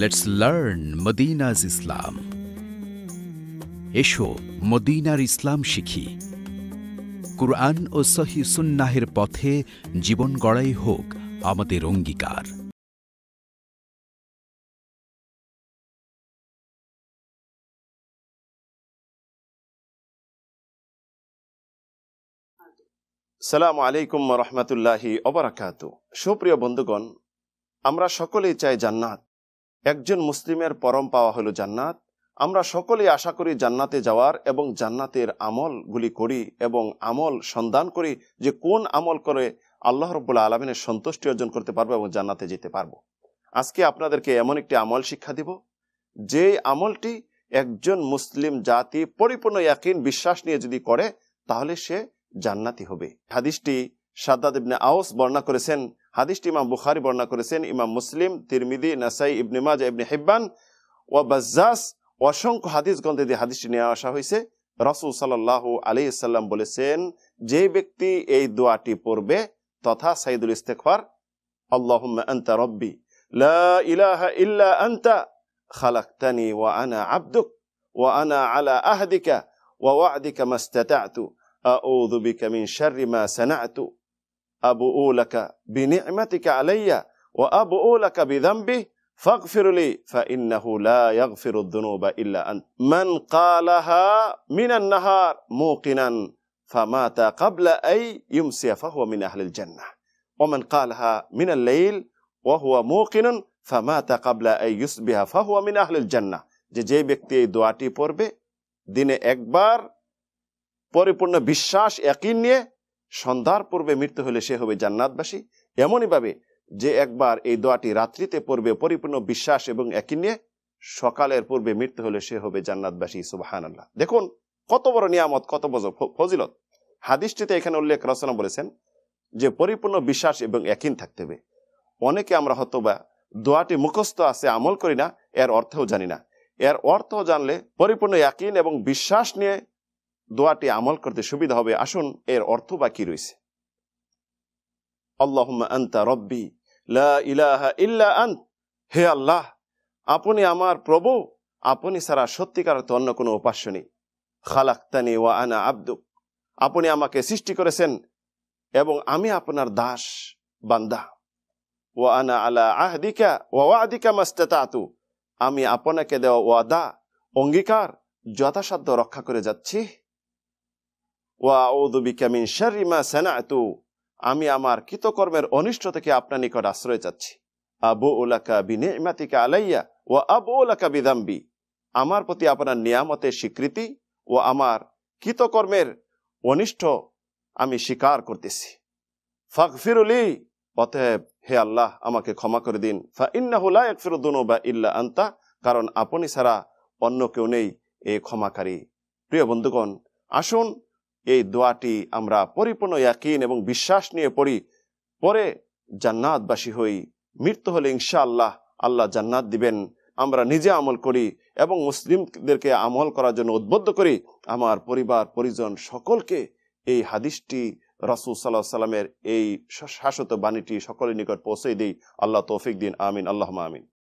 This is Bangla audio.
লেটস লার্ন মদিনাজ ইসলাম এসো মদিনার ইসলাম শিখি কুরআন ও সহি সুন্নাহের পথে জীবন গড়াই হোক আমাদের অঙ্গীকার সালাম আলাইকুম রহমতুল্লাহি অবরাকাত সুপ্রিয় বন্ধুগণ আমরা সকলেই চাই জান্নাত একজন মুসলিমের পরম পাওয়া হলো জান্নাত আমরা সকলেই আশা করি জান্নাতে যাওয়ার এবং জান্নাতের আমলগুলি করি এবং আমল সন্ধান করি যে কোন আমল করে আল্লাহ রব্বুল্লা আলমিনের সন্তুষ্টি অর্জন করতে পারবো এবং জান্নাতে যেতে পারবো আজকে আপনাদেরকে এমন একটি আমল শিক্ষা দিব যে আমলটি একজন মুসলিম জাতি পরিপূর্ণ একই বিশ্বাস নিয়ে যদি করে তাহলে সে জান্নাতি হবে হাদিসটি সাদ্দাদ আওস বর্ণনা করেছেন হাদিসটি ইমাম বুখারি বর্ণনা করেছেন ইমাম মুসলিম তিরমিদি নাসাই ইবনে মাজ ইবনে হিব্বান ও বাজ্জাস অসংখ্য হাদিস গ্রন্থে দিয়ে হাদিসটি নিয়ে আসা হয়েছে রসুল সাল্লাহ আলি ইসাল্লাম বলেছেন যে ব্যক্তি এই দোয়াটি পড়বে তথা সাইদুল ইস্তেকফার আল্লাহ আন্তা রব্বি ইলাহা ইল্লা আন্তা খালাক্তানি ওয়া আনা আব্দুক ওয়া আনা আলা আহদিকা ওয়া ওয়াদিকা মাস্তাতাতু আউযু বিকা মিন শাররি মা সানাতু أبوء لك بنعمتك علي وأبوء لك بذنبي فاغفر لي فإنه لا يغفر الذنوب إلا أنت من قالها من النهار موقنا فمات قبل أن يمسي فهو من أهل الجنة ومن قالها من الليل وهو موقن فمات قبل أن يصبح فهو من أهل الجنة جي যে دواتي پور بي دين اكبار একবার পরিপূর্ণ বিশ্বাস একই নিয়ে সন্ধ্যার পূর্বে মৃত্যু হলে সে হবে জান্নাতবাসী এমনইভাবে যে একবার এই দোয়াটি রাত্রিতে পূর্বে পরিপূর্ণ বিশ্বাস এবং একই নিয়ে সকালের পূর্বে মৃত্যু হলে সে হবে জান্নাতবাসী সুবাহান আল্লাহ দেখুন কত বড় নিয়ামত কত বড় ফজিলত হাদিসটিতে এখানে উল্লেখ রচনা বলেছেন যে পরিপূর্ণ বিশ্বাস এবং একিন থাকতে হবে অনেকে আমরা বা দোয়াটি মুখস্থ আছে আমল করি না এর অর্থও জানি না এর অর্থ জানলে পরিপূর্ণ একিন এবং বিশ্বাস নিয়ে দোয়াটি আমল করতে সুবিধা হবে আসুন এর অর্থ বা রয়েছে হে আল্লাহ আপনি আমার প্রভু আপনি ছাড়া সত্যিকার তো অন্য কোনো উপাস্য নেই খালাক্তানি ওয়া আনা আব্দুক আপনি আমাকে সৃষ্টি করেছেন এবং আমি আপনার দাস বান্দা ওয়া আনা আলা আহদিকা ওয়া ওয়াদিকা মাস্তাতু আমি আপনাকে দেওয়া ওয়াদা অঙ্গীকার যথাসাধ্য রক্ষা করে যাচ্ছি আমি আমার কৃতকর্মের অনিষ্ট থেকে আপনার নিকট আশ্রয় চাচ্ছি আবু ওলাকা বিনেমাতিকা আলাইয়া ও আবু ওলাকা বিদাম্বি আমার প্রতি আপনার নিয়ামতের স্বীকৃতি ও আমার কৃতকর্মের অনিষ্ট আমি স্বীকার করতেছি ফাকফিরুলি অতএব হে আল্লাহ আমাকে ক্ষমা করে দিন ফা বা ইল্লা আন্তা কারণ আপনি ছাড়া অন্য কেউ নেই এ ক্ষমাকারী প্রিয় বন্ধুগণ আসুন এই দোয়াটি আমরা পরিপূর্ণ ইয়াকিন এবং বিশ্বাস নিয়ে পড়ি পরে জান্নাতবাসী হই মৃত্যু হলে ইনশাআল্লাহ আল্লাহ জান্নাত দিবেন আমরা নিজে আমল করি এবং মুসলিমদেরকে আমল করার জন্য উদ্বুদ্ধ করি আমার পরিবার পরিজন সকলকে এই হাদিসটি রসুল সাল্লাহ সাল্লামের এই শাশ্বত বাণীটি সকলের নিকট পৌঁছে দিই আল্লাহ তৌফিক দিন আমিন আল্লাহ আমিন